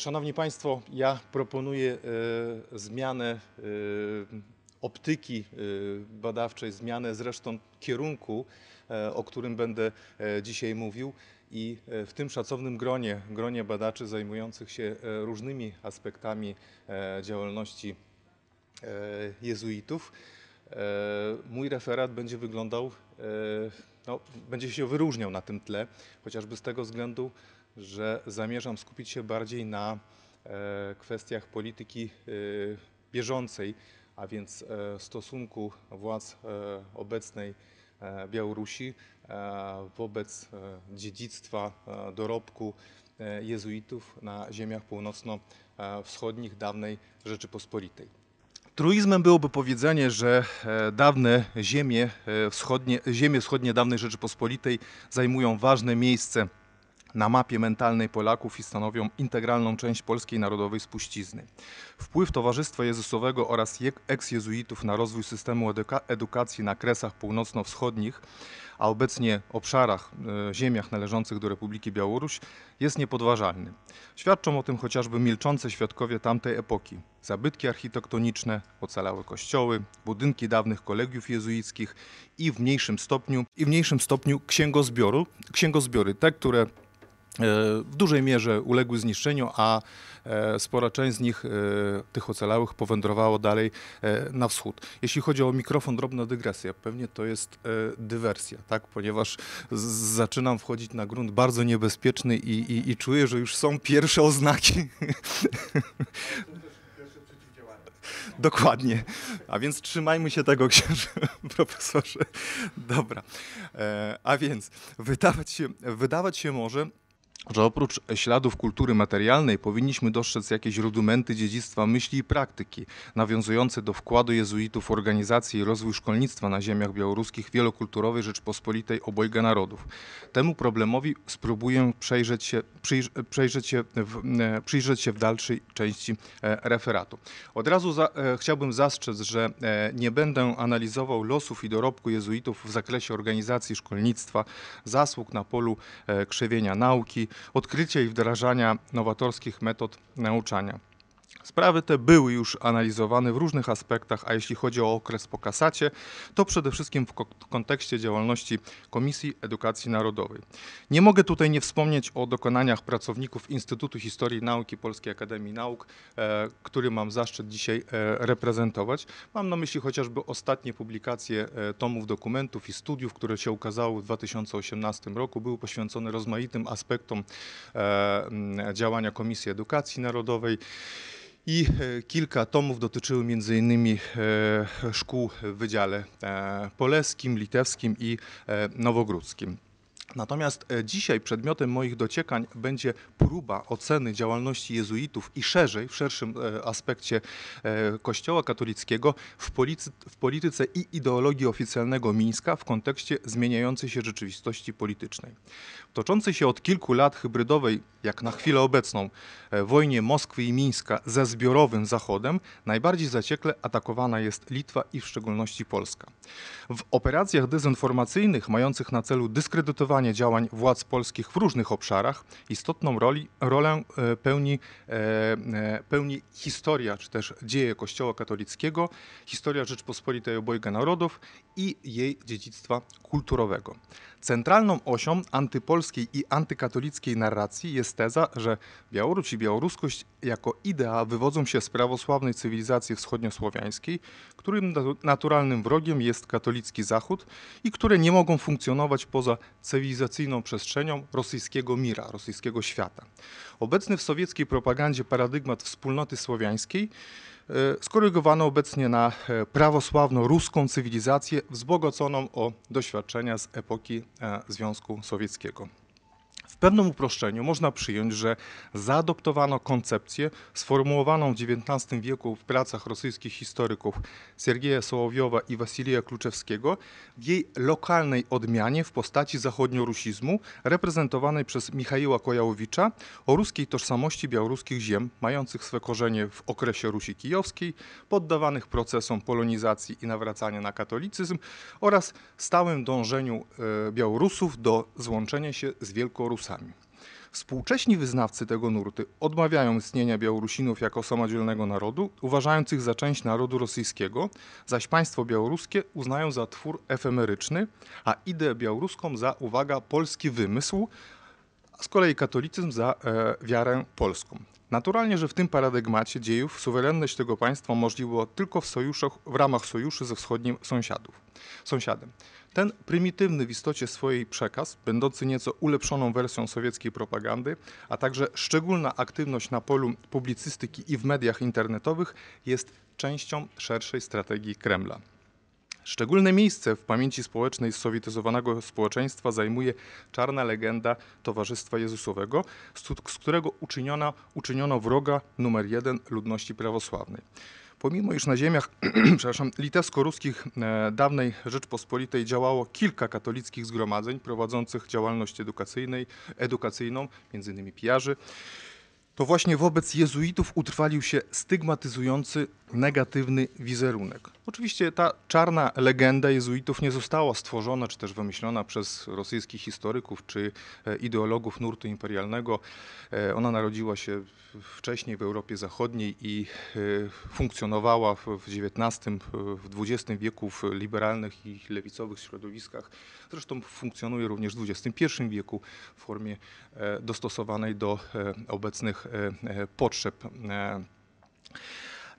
Szanowni Państwo, ja proponuję e, zmianę e, optyki e, badawczej, zmianę zresztą kierunku, o którym będę dzisiaj mówił. I w tym szacownym gronie, gronie badaczy zajmujących się różnymi aspektami działalności jezuitów, mój referat będzie wyglądał, no, będzie się wyróżniał na tym tle, chociażby z tego względu, że zamierzam skupić się bardziej na e, kwestiach polityki e, bieżącej, a więc e, stosunku władz obecnej Białorusi wobec dziedzictwa, dorobku jezuitów na ziemiach północno-wschodnich dawnej Rzeczypospolitej. Truizmem byłoby powiedzenie, że dawne ziemie wschodnie, ziemie wschodnie dawnej Rzeczypospolitej zajmują ważne miejsce na mapie mentalnej Polaków i stanowią integralną część polskiej narodowej spuścizny. Wpływ Towarzystwa Jezusowego oraz ex-jezuitów na rozwój systemu eduka edukacji na kresach północno-wschodnich, a obecnie obszarach, e, ziemiach należących do Republiki Białoruś, jest niepodważalny. Świadczą o tym chociażby milczące świadkowie tamtej epoki. Zabytki architektoniczne, ocalałe kościoły, budynki dawnych kolegiów jezuickich i w mniejszym stopniu, i w mniejszym stopniu księgozbioru, księgozbiory, te, które E, w dużej mierze uległy zniszczeniu, a e, spora część z nich, e, tych ocalałych, powędrowało dalej na wschód. Jeśli chodzi o mikrofon, drobna dygresja. Pewnie to jest dywersja, tak? ponieważ zaczynam wchodzić na grunt bardzo niebezpieczny i, i, i czuję, że już są pierwsze oznaki. Dokładnie. A więc trzymajmy się tego, księże, profesorze. Dobra. A więc wydawać się, wydawać się może, że oprócz śladów kultury materialnej powinniśmy dostrzec jakieś rudymenty dziedzictwa myśli i praktyki, nawiązujące do wkładu jezuitów w organizację i rozwój szkolnictwa na ziemiach białoruskich wielokulturowej Rzeczpospolitej obojga narodów. Temu problemowi spróbuję przejrzeć się, przejrzeć się, w, e, przyjrzeć się w dalszej części e, referatu. Od razu za, e, chciałbym zastrzec, że nie będę analizował losów i dorobku jezuitów w zakresie organizacji szkolnictwa, zasług na polu krzewienia nauki, odkrycia i wdrażania nowatorskich metod nauczania. Sprawy te były już analizowane w różnych aspektach, a jeśli chodzi o okres po kasacie, to przede wszystkim w kontekście działalności Komisji Edukacji Narodowej. Nie mogę tutaj nie wspomnieć o dokonaniach pracowników Instytutu Historii Nauki Polskiej Akademii Nauk, e, który mam zaszczyt dzisiaj e, reprezentować. Mam na myśli chociażby ostatnie publikacje e, tomów dokumentów i studiów, które się ukazały w 2018 roku, były poświęcone rozmaitym aspektom działania Komisji Edukacji Narodowej. I e, kilka tomów dotyczyły m.in. E, szkół w Wydziale e, Poleskim, Litewskim i Nowogródzkim. Natomiast dzisiaj przedmiotem moich dociekań będzie próba oceny działalności jezuitów i szerzej, w szerszym aspekcie Kościoła katolickiego w, w polityce i ideologii oficjalnego Mińska w kontekście zmieniającej się rzeczywistości politycznej toczącej się od kilku lat hybrydowej, jak na chwilę obecną, e, wojnie Moskwy i Mińska ze zbiorowym Zachodem, najbardziej zaciekle atakowana jest Litwa i w szczególności Polska. W operacjach dezinformacyjnych mających na celu dyskredytowanie działań władz polskich w różnych obszarach istotną roli, rolę e, pełni, e, pełni historia, czy też dzieje Kościoła katolickiego, historia Rzeczpospolitej obojga narodów i jej dziedzictwa kulturowego. Centralną osią antypolskiej i antykatolickiej narracji jest teza, że Białoruś i białoruskość jako idea wywodzą się z prawosławnej cywilizacji wschodniosłowiańskiej, którym naturalnym wrogiem jest katolicki Zachód i które nie mogą funkcjonować poza cywilizacyjną przestrzenią rosyjskiego mira, rosyjskiego świata. Obecny w sowieckiej propagandzie paradygmat wspólnoty słowiańskiej E, skorygowano obecnie na e, prawosławno-ruską cywilizację wzbogaconą o doświadczenia z epoki e, Związku Sowieckiego pewnym uproszczeniu można przyjąć, że zaadoptowano koncepcję sformułowaną w XIX wieku w pracach rosyjskich historyków Sergieja Sołowiowa i Wasilija Kluczewskiego w jej lokalnej odmianie w postaci zachodniorusizmu reprezentowanej przez Michaiła Kojałowicza o ruskiej tożsamości białoruskich ziem mających swe korzenie w okresie Rusi Kijowskiej, poddawanych procesom polonizacji i nawracania na katolicyzm oraz stałym dążeniu e, Białorusów do złączenia się z Wielkorusami. Białorusami. Współcześni wyznawcy tego nurtu odmawiają istnienia Białorusinów jako samodzielnego narodu, uważając ich za część narodu rosyjskiego, zaś państwo białoruskie uznają za twór efemeryczny, a ideę białoruską za, uwaga, polski wymysł, a z kolei katolicyzm za e, wiarę polską. Naturalnie, że w tym paradygmacie dziejów suwerenność tego państwa możliwa tylko w, sojuszach, w ramach sojuszy ze wschodnim sąsiadów, sąsiadem. Ten prymitywny w istocie swojej przekaz, będący nieco ulepszoną wersją sowieckiej propagandy, a także szczególna aktywność na polu publicystyki i w mediach internetowych jest częścią szerszej strategii Kremla. Szczególne miejsce w pamięci społecznej sowietyzowanego społeczeństwa zajmuje czarna legenda Towarzystwa Jezusowego, z którego uczyniono, uczyniono wroga numer jeden ludności prawosławnej. Pomimo iż na ziemiach przepraszam, litewsko-ruskich e, dawnej Rzeczpospolitej działało kilka katolickich zgromadzeń prowadzących działalność edukacyjnej, edukacyjną, między innymi pijarzy, to właśnie wobec jezuitów utrwalił się stygmatyzujący negatywny wizerunek. Oczywiście ta czarna legenda jezuitów nie została stworzona czy też wymyślona przez rosyjskich historyków czy e, ideologów nurtu imperialnego. E, ona narodziła się wcześniej w Europie Zachodniej i e, funkcjonowała w XIX, w XX wieku w liberalnych i lewicowych środowiskach. Zresztą funkcjonuje również w XXI wieku w formie dostosowanej do obecnych potrzeb.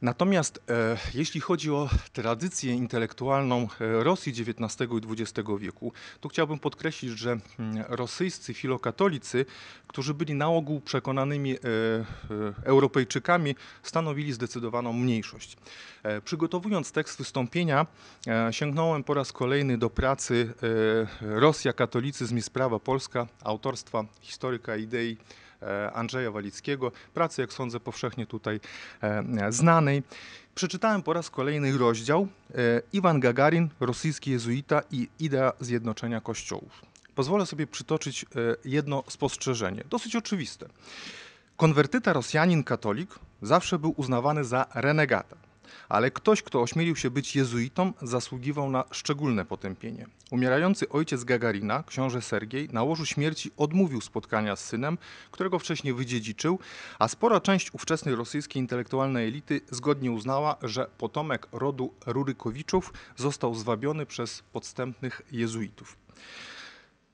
Natomiast e, jeśli chodzi o tradycję intelektualną e, Rosji XIX i XX wieku, to chciałbym podkreślić, że mm, rosyjscy filokatolicy, którzy byli na ogół przekonanymi e, e, Europejczykami, stanowili zdecydowaną mniejszość. E, przygotowując tekst wystąpienia, e, sięgnąłem po raz kolejny do pracy Rosja, katolicyzm i sprawa polska autorstwa historyka idei E, Andrzeja Walickiego, pracy, jak sądzę, powszechnie tutaj e, znanej. Przeczytałem po raz kolejny rozdział e, Iwan Gagarin, rosyjski jezuita i idea zjednoczenia kościołów. Pozwolę sobie przytoczyć jedno spostrzeżenie, dosyć oczywiste. Konwertyta Rosjanin katolik zawsze był uznawany za renegata ale ktoś, kto ośmielił się być jezuitą, zasługiwał na szczególne potępienie. Umierający ojciec Gagarina, książę Sergiej, na łożu śmierci odmówił spotkania z synem, którego wcześniej wydziedziczył, a spora część ówczesnej rosyjskiej intelektualnej elity zgodnie uznała, że potomek rodu Rurykowiczów został zwabiony przez podstępnych jezuitów.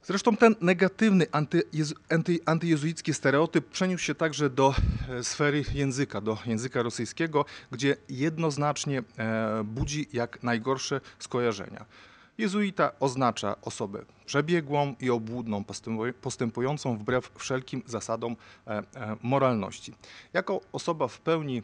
Zresztą ten negatywny antyjezu, anty, antyjezuicki stereotyp przeniósł się także do e, sfery języka, do języka rosyjskiego, gdzie jednoznacznie e, budzi jak najgorsze skojarzenia. Jezuita oznacza osobę przebiegłą i obłudną, postępującą wbrew wszelkim zasadom e, moralności. Jako osoba w pełni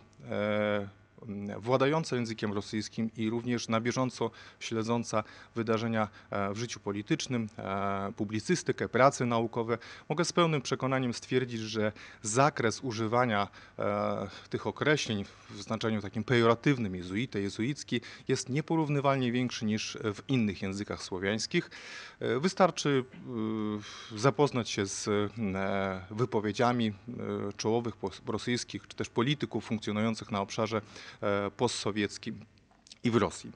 Mm, władająca językiem rosyjskim i również na bieżąco śledząca wydarzenia e, w życiu politycznym, e, publicystykę, prace naukowe, mogę z pełnym przekonaniem stwierdzić, że zakres używania e, tych określeń w znaczeniu takim pejoratywnym jezuita, jezuicki jest nieporównywalnie większy niż w innych językach słowiańskich. Wystarczy zapoznać się z mm, wypowiedziami czołowych rosyjskich czy też polityków funkcjonujących na obszarze E, postsowieckim i w Rosji.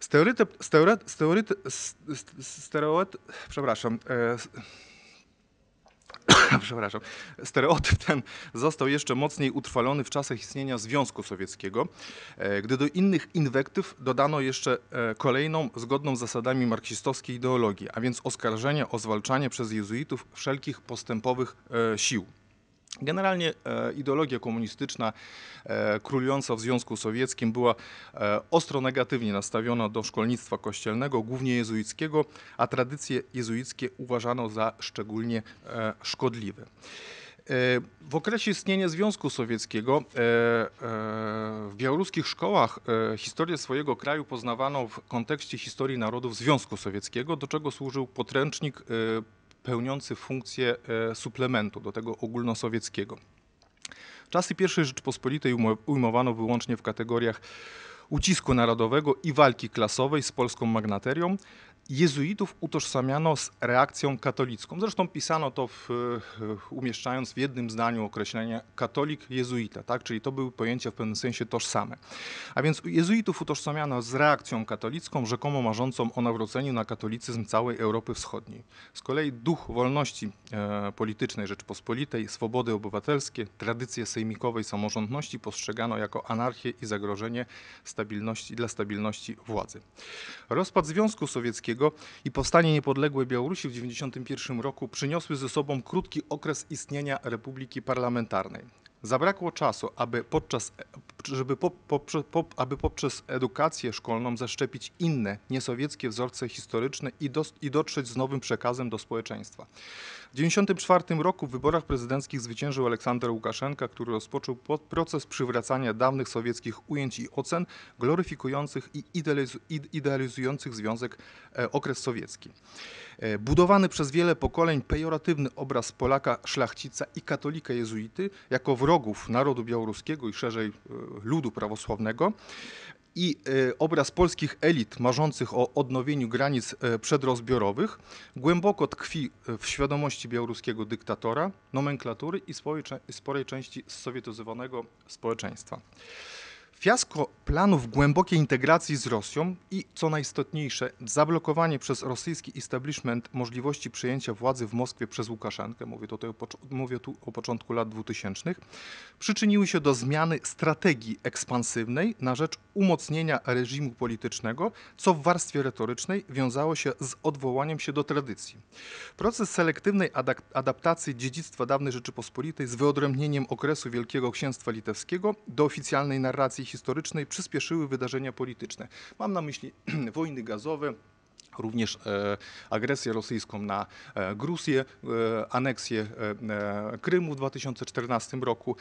Stereotyp, stereotyp, stereotyp, stereotyp przepraszam, e, przepraszam, stereotyp ten został jeszcze mocniej utrwalony w czasach istnienia Związku Sowieckiego, e, gdy do innych inwektyw dodano jeszcze kolejną, zgodną z zasadami marksistowskiej ideologii, a więc oskarżenia o zwalczanie przez jezuitów wszelkich postępowych sił. Generalnie e, ideologia komunistyczna e, królująca w Związku Sowieckim była e, ostro negatywnie nastawiona do szkolnictwa kościelnego, głównie jezuickiego, a tradycje jezuickie uważano za szczególnie szkodliwe. W okresie istnienia Związku Sowieckiego w białoruskich szkołach historię swojego kraju poznawano w kontekście historii narodów Związku Sowieckiego, do czego służył podręcznik pełniący funkcję e, suplementu do tego ogólnosowieckiego. Czasy I Rzeczpospolitej ujmowano wyłącznie w kategoriach ucisku narodowego i walki klasowej z polską magnaterią, jezuitów utożsamiano z reakcją katolicką. Zresztą pisano to w, umieszczając w jednym zdaniu określenie katolik jezuita, tak? czyli to były pojęcia w pewnym sensie tożsame. A więc jezuitów utożsamiano z reakcją katolicką, rzekomo marzącą o nawróceniu na katolicyzm całej Europy Wschodniej. Z kolei duch wolności e, politycznej Rzeczpospolitej, swobody obywatelskie, tradycje sejmikowej samorządności postrzegano jako anarchię i zagrożenie stabilności, dla stabilności władzy. Rozpad Związku Sowieckiego i powstanie niepodległej Białorusi w 1991 roku przyniosły ze sobą krótki okres istnienia republiki parlamentarnej. Zabrakło czasu, aby, podczas, e, żeby po, po, po, aby poprzez edukację szkolną zaszczepić inne, niesowieckie wzorce historyczne i, do, i dotrzeć z nowym przekazem do społeczeństwa. W 1994 roku w wyborach prezydenckich zwyciężył Aleksander Łukaszenka, który rozpoczął proces przywracania dawnych sowieckich ujęć i ocen gloryfikujących i idealizujących związek e, okres sowiecki. E, budowany przez wiele pokoleń pejoratywny obraz Polaka, szlachcica i katolika jezuity jako wrogów narodu białoruskiego i szerzej e, ludu prawosławnego i e, obraz polskich elit marzących o odnowieniu granic e, przedrozbiorowych głęboko tkwi w świadomości białoruskiego dyktatora, nomenklatury i sporej części sowietyzowanego społeczeństwa. Fiasko planów głębokiej integracji z Rosją i, co najistotniejsze, zablokowanie przez rosyjski establishment możliwości przejęcia władzy w Moskwie przez Łukaszenkę, mówię, tutaj o, mówię tu o początku lat 2000, przyczyniły się do zmiany strategii ekspansywnej na rzecz umocnienia reżimu politycznego, co w warstwie retorycznej wiązało się z odwołaniem się do tradycji. Proces selektywnej adaptacji dziedzictwa dawnej Rzeczypospolitej z wyodrębnieniem okresu Wielkiego Księstwa Litewskiego do oficjalnej narracji historycznej przyspieszyły wydarzenia polityczne. Mam na myśli wojny gazowe, również e, agresję rosyjską na e, Gruzję, e, aneksję e, e, Krymu w 2014 roku.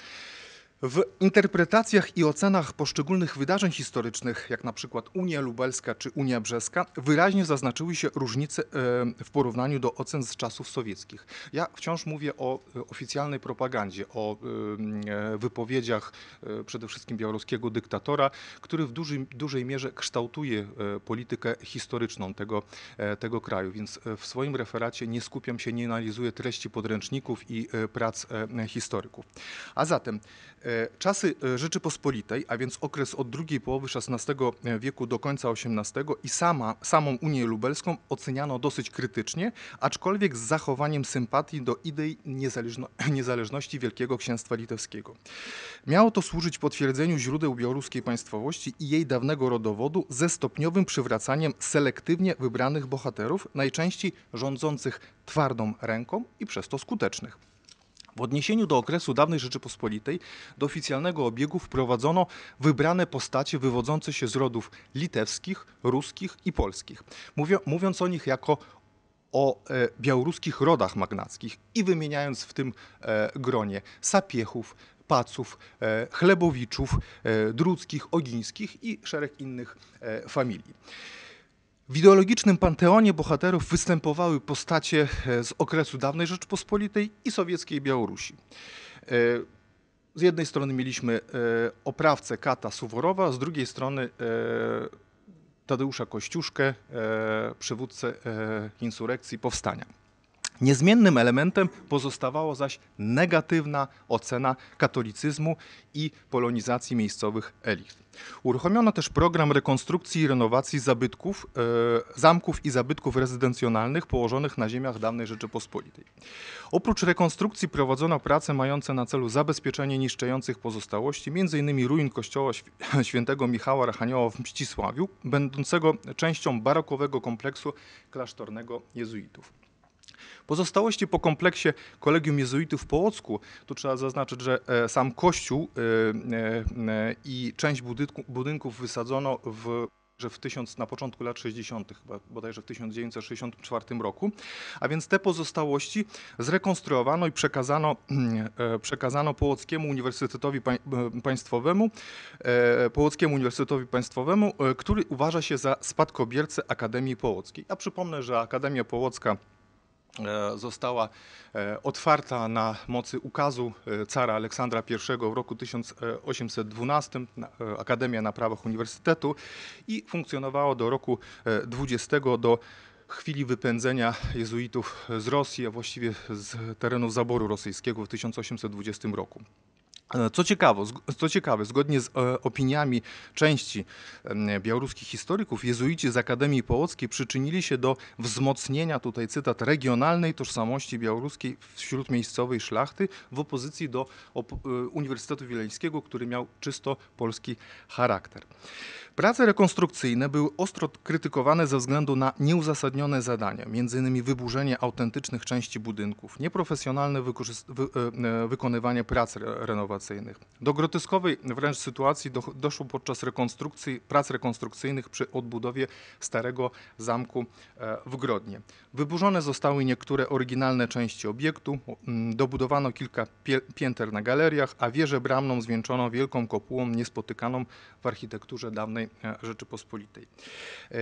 W interpretacjach i ocenach poszczególnych wydarzeń historycznych, jak na przykład Unia Lubelska czy Unia Brzeska, wyraźnie zaznaczyły się różnice e, w porównaniu do ocen z czasów sowieckich. Ja wciąż mówię o e, oficjalnej propagandzie, o e, wypowiedziach przede wszystkim białoruskiego dyktatora, który w dużej, dużej mierze kształtuje politykę historyczną tego, tego kraju. Więc w swoim referacie nie skupiam się, nie analizuję treści podręczników i prac historyków. A zatem E, czasy e, Rzeczypospolitej, a więc okres od drugiej połowy XVI e, wieku do końca XVIII i sama, samą Unię Lubelską oceniano dosyć krytycznie, aczkolwiek z zachowaniem sympatii do idei niezależno niezależności Wielkiego Księstwa Litewskiego. Miało to służyć potwierdzeniu źródeł białoruskiej państwowości i jej dawnego rodowodu ze stopniowym przywracaniem selektywnie wybranych bohaterów, najczęściej rządzących twardą ręką i przez to skutecznych. W odniesieniu do okresu dawnej Rzeczypospolitej do oficjalnego obiegu wprowadzono wybrane postacie wywodzące się z rodów litewskich, ruskich i polskich, mówiąc o nich jako o e, białoruskich rodach magnackich i wymieniając w tym e, gronie Sapiechów, Paców, e, Chlebowiczów, Drudzkich, Ogińskich i szereg innych familii. W ideologicznym panteonie bohaterów występowały postacie e, z okresu dawnej Rzeczpospolitej i sowieckiej Białorusi. E, z jednej strony mieliśmy e, oprawcę Kata Suworowa, z drugiej strony Tadeusza Kościuszkę, przywódcę insurrekcji powstania. Niezmiennym elementem pozostawała zaś negatywna ocena katolicyzmu i polonizacji miejscowych elit. Uruchomiono też program rekonstrukcji i renowacji zabytków, e, zamków i zabytków rezydencjonalnych położonych na ziemiach dawnej Rzeczypospolitej. Oprócz rekonstrukcji prowadzono prace mające na celu zabezpieczenie niszczących pozostałości, m.in. ruin kościoła św. Michała Rachaniowa w Mścisławiu, będącego częścią barokowego kompleksu klasztornego jezuitów. Pozostałości po kompleksie Kolegium Jezuitów w Połocku, tu trzeba zaznaczyć, że e, sam kościół e, e, i część budynków wysadzono w że w 1000, na początku lat 60., bodajże w 1964 roku. A więc te pozostałości zrekonstruowano i przekazano, przekazano Połockiemu Uniwersytetowi Państwowemu, Połockiemu Uniwersytetowi Państwowemu, który uważa się za spadkobiercę Akademii Połockiej. Ja przypomnę, że Akademia Połocka E, została e, otwarta na mocy ukazu e, cara Aleksandra I w roku 1812 Akademia na prawach Uniwersytetu i funkcjonowała do roku 20 do chwili wypędzenia jezuitów z Rosji, a właściwie z terenów zaboru rosyjskiego w 1820 roku. E, co ciekawe, co ciekawe, zgodnie z e, opiniami części białoruskich historyków, jezuici z Akademii Połockiej przyczynili się do wzmocnienia, tutaj cytat, regionalnej tożsamości białoruskiej wśród miejscowej szlachty w opozycji do e, Uniwersytetu Wileńskiego, który miał czysto polski charakter. Prace rekonstrukcyjne były ostro krytykowane ze względu na nieuzasadnione zadania, m.in. wyburzenie autentycznych części budynków, nieprofesjonalne wykonywanie prac renowacyjnych, ewakuacyjnych. Do groteskowej wręcz sytuacji do, doszło podczas rekonstrukcji, prac rekonstrukcyjnych przy odbudowie starego zamku e, w Grodnie. Wyburzone zostały niektóre oryginalne części obiektu, mm, dobudowano kilka pie, pięter na galeriach, a wieżę bramną zwieńczono wielką kopułą niespotykaną w architekturze dawnej e, Rzeczypospolitej. E,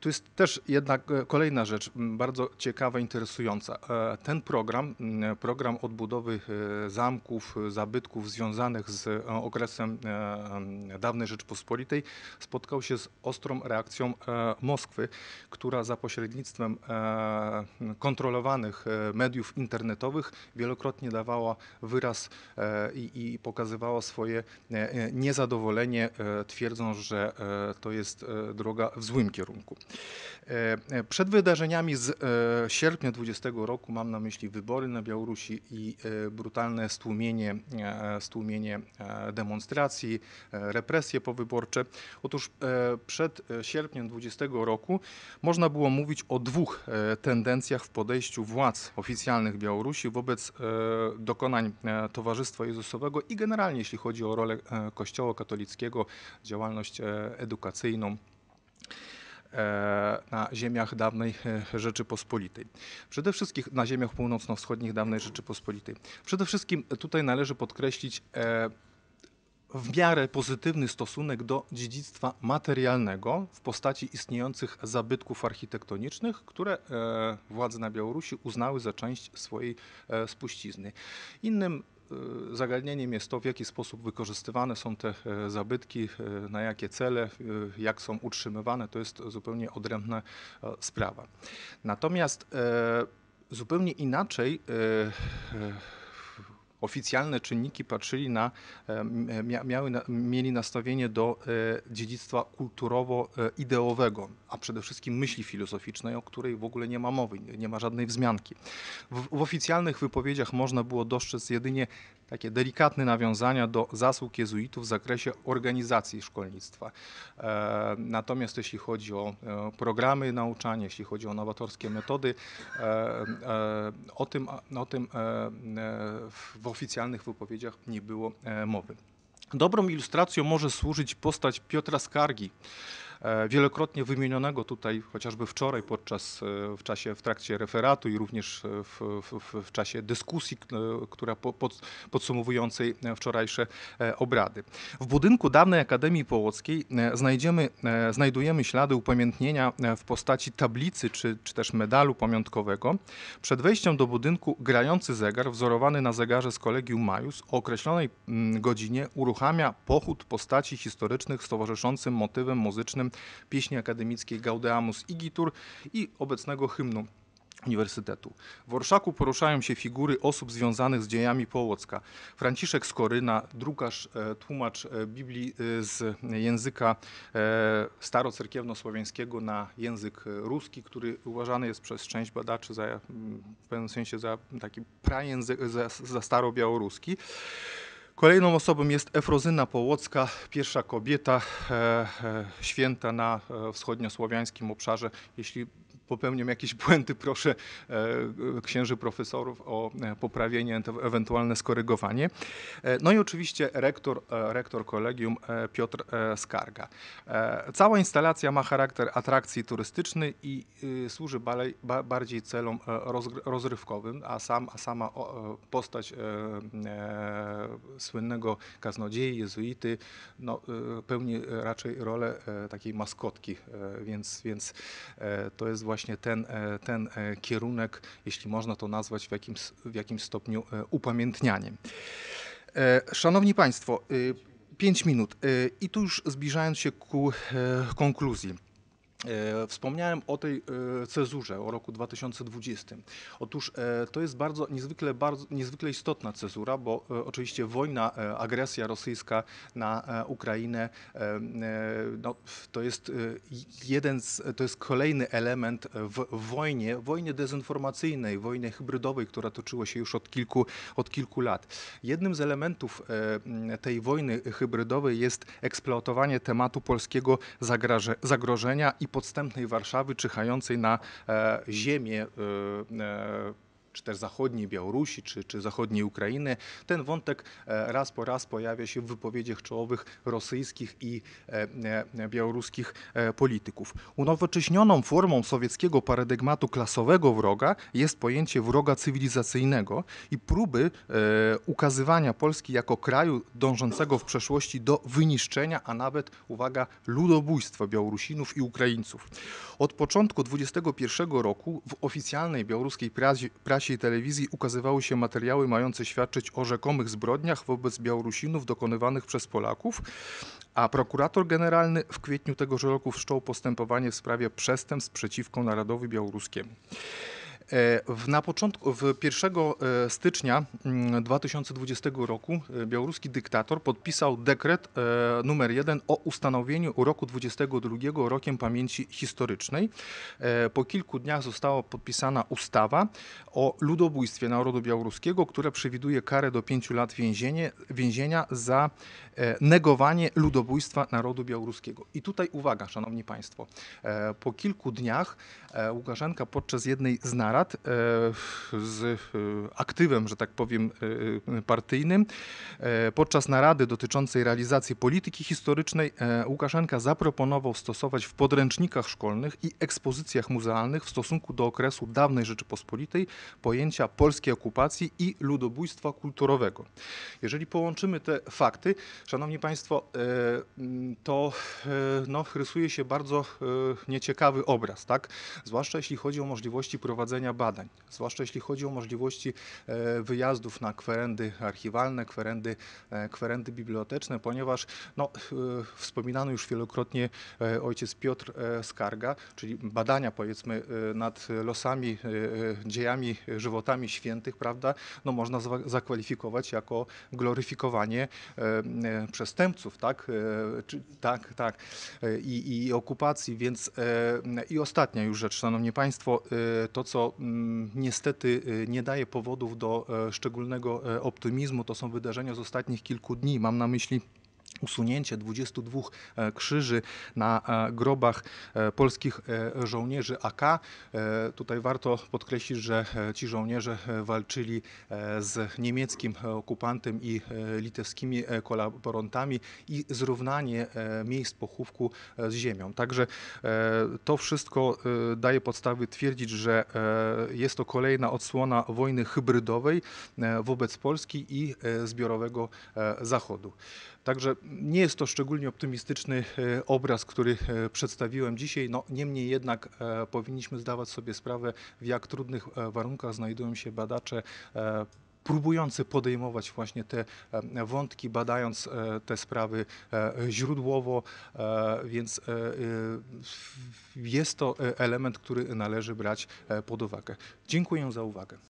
tu jest też jednak kolejna rzecz bardzo ciekawa, interesująca. Ten program, program odbudowy zamków, zabytków, związanych z e, okresem e, e, dawnej Rzeczpospolitej spotkał się z ostrą reakcją Moskwy, która za pośrednictwem kontrolowanych mediów internetowych wielokrotnie dawała wyraz i, i pokazywała swoje niezadowolenie, twierdząc, że to jest droga w złym kierunku. Przed wydarzeniami z sierpnia 20 roku mam na myśli wybory na Białorusi i brutalne stłumienie stłumienie e, demonstracji, e, represje powyborcze. Otóż e, przed sierpniem 20 roku można było mówić o dwóch tendencjach w podejściu władz oficjalnych Białorusi wobec dokonań Towarzystwa Jezusowego i generalnie jeśli chodzi o rolę Kościoła katolickiego, działalność edukacyjną. E, na ziemiach dawnej e, Rzeczypospolitej. Przede wszystkim na ziemiach północno-wschodnich dawnej Rzeczypospolitej. Przede wszystkim tutaj należy podkreślić e, w miarę pozytywny stosunek do dziedzictwa materialnego w postaci istniejących zabytków architektonicznych, które władze na Białorusi uznały za część swojej spuścizny. Innym Y, zagadnieniem jest to, w jaki sposób wykorzystywane są te e, zabytki, e, na jakie cele, jak są utrzymywane. To jest zupełnie odrębna e, sprawa. Natomiast zupełnie inaczej oficjalne czynniki patrzyli na, e, e, miały, mieli nastawienie do e, dziedzictwa kulturowo-ideowego, a przede wszystkim myśli filozoficznej, o której w ogóle nie ma mowy, nie ma żadnej wzmianki. W, w oficjalnych wypowiedziach można było dostrzec jedynie takie delikatne nawiązania do zasług jezuitów w zakresie organizacji szkolnictwa. Natomiast jeśli chodzi o programy nauczania, jeśli chodzi o nowatorskie metody, o tym, o tym w oficjalnych wypowiedziach nie było e, mowy. Dobrą ilustracją może służyć postać Piotra Skargi, E, wielokrotnie wymienionego tutaj chociażby wczoraj podczas, e, w czasie, w trakcie referatu i również e, w, w, w czasie dyskusji, która pod, podsumowującej wczorajsze obrady. W budynku dawnej Akademii Połockiej znajdziemy, znajdujemy ślady upamiętnienia w postaci tablicy czy, czy też medalu pamiątkowego. Przed wejściem do budynku grający zegar wzorowany na zegarze z Kolegium Majus o określonej mm, godzinie uruchamia pochód postaci historycznych stowarzyszącym motywem muzycznym autorem pieśni akademickiej Gaudeamus Igitur i obecnego hymnu Uniwersytetu. W Orszaku poruszają się figury osób związanych z dziejami Połocka. Franciszek Skoryna, drukarz, e, tłumacz e, Biblii e, z języka starocerkiewno-słowiańskiego na język ruski, który uważany jest przez część badaczy za, mm, w pewnym sensie za taki prajęzyk, za, za starobiałoruski. Kolejną osobą jest Efrozyna Połocka, pierwsza kobieta e, e, święta na e, wschodniosłowiańskim obszarze. Jeśli popełniam jakieś błędy, proszę e, księży profesorów o e, poprawienie, ewentualne skorygowanie. E, no i oczywiście rektor, rektor kolegium Piotr Skarga. Cała instalacja ma charakter atrakcji turystycznej i y, służy bardziej celom rozrywkowym, a, sam, a sama postać słynnego kaznodziei, jezuity, no, pełni raczej rolę takiej maskotki, więc, więc to jest właśnie właśnie ten, e, ten e, kierunek, jeśli można to nazwać w jakimś, w jakimś stopniu e, upamiętnianiem. Szanowni Państwo, 5 y, minut y, i tu już zbliżając się ku konkluzji. E, wspomniałem o tej e, cezurze, o roku 2020. Otóż e, to jest bardzo niezwykle, bardzo, niezwykle istotna cezura, bo oczywiście wojna, agresja rosyjska na Ukrainę no, to jest jeden, z, to jest kolejny element w wojnie, wojnie dezinformacyjnej, wojnie hybrydowej, która toczyła się już od kilku, od kilku lat. Jednym z elementów tej wojny hybrydowej jest eksploatowanie tematu polskiego zagrożenia i podstępnej Warszawy czyhającej na e, ziemię e, e, czy też zachodniej Białorusi, czy, czy zachodniej Ukrainy. Ten wątek e, raz po raz pojawia się w wypowiedziach czołowych rosyjskich i e, e, białoruskich polityków. Unowocześnioną formą sowieckiego paradygmatu klasowego wroga jest pojęcie wroga cywilizacyjnego i próby ukazywania Polski jako kraju dążącego w przeszłości do wyniszczenia, a nawet, uwaga, ludobójstwa Białorusinów i Ukraińców. Od początku 21 roku w oficjalnej białoruskiej prasie naszej telewizji ukazywały się materiały mające świadczyć o rzekomych zbrodniach wobec Białorusinów dokonywanych przez Polaków, a prokurator generalny w kwietniu tegoż roku wszczął postępowanie w sprawie przestępstw przeciwko narodowi białoruskiemu. E, na początku, w 1 e, stycznia 2020 mm, roku e, białoruski dyktator podpisał dekret numer 1 o ustanowieniu roku 22 rokiem pamięci historycznej. Po kilku dniach została podpisana ustawa o ludobójstwie narodu białoruskiego, która przewiduje karę do 5 lat więzienie, więzienia za negowanie ludobójstwa narodu białoruskiego. I tutaj uwaga, szanowni państwo. Po kilku dniach Łukaszenka podczas jednej z narad lat e, z e, aktywem, że tak powiem, e, partyjnym. Podczas narady dotyczącej realizacji polityki historycznej Łukaszenka zaproponował stosować w podręcznikach szkolnych i ekspozycjach muzealnych w stosunku do okresu dawnej Rzeczypospolitej pojęcia polskiej okupacji i ludobójstwa kulturowego. Jeżeli połączymy te fakty, szanowni państwo, to no, rysuje się bardzo nieciekawy obraz, tak? zwłaszcza jeśli chodzi o możliwości prowadzenia badań, zwłaszcza jeśli chodzi o możliwości e, wyjazdów na kwerendy archiwalne, kwerendy, e, kwerendy biblioteczne, ponieważ no, e, wspominano już wielokrotnie ojciec Piotr Skarga, czyli badania powiedzmy nad losami, dziejami, żywotami świętych, prawda, no, można zakwalifikować jako gloryfikowanie przestępców, tak, tak, tak, I, i okupacji, więc i ostatnia już rzecz, Szanowni Państwo, to co Mm, niestety y, nie daje powodów do e, szczególnego e, optymizmu. To są wydarzenia z ostatnich kilku dni. Mam na myśli usunięcie 22 e, krzyży na e, grobach e, polskich żołnierzy AK. Tutaj warto podkreślić, że ci żołnierze walczyli z niemieckim okupantem i litewskimi kolaborantami i zrównanie miejsc pochówku z ziemią. Także to wszystko daje podstawy twierdzić, że jest to kolejna odsłona wojny hybrydowej wobec Polski i zbiorowego Zachodu. Także nie jest to szczególnie optymistyczny e, obraz, który e, przedstawiłem dzisiaj. No, niemniej jednak e, powinniśmy zdawać sobie sprawę, w jak trudnych warunkach znajdują się badacze próbujący podejmować właśnie te wątki, badając te sprawy źródłowo, więc jest to element, który należy brać pod uwagę. Dziękuję za uwagę.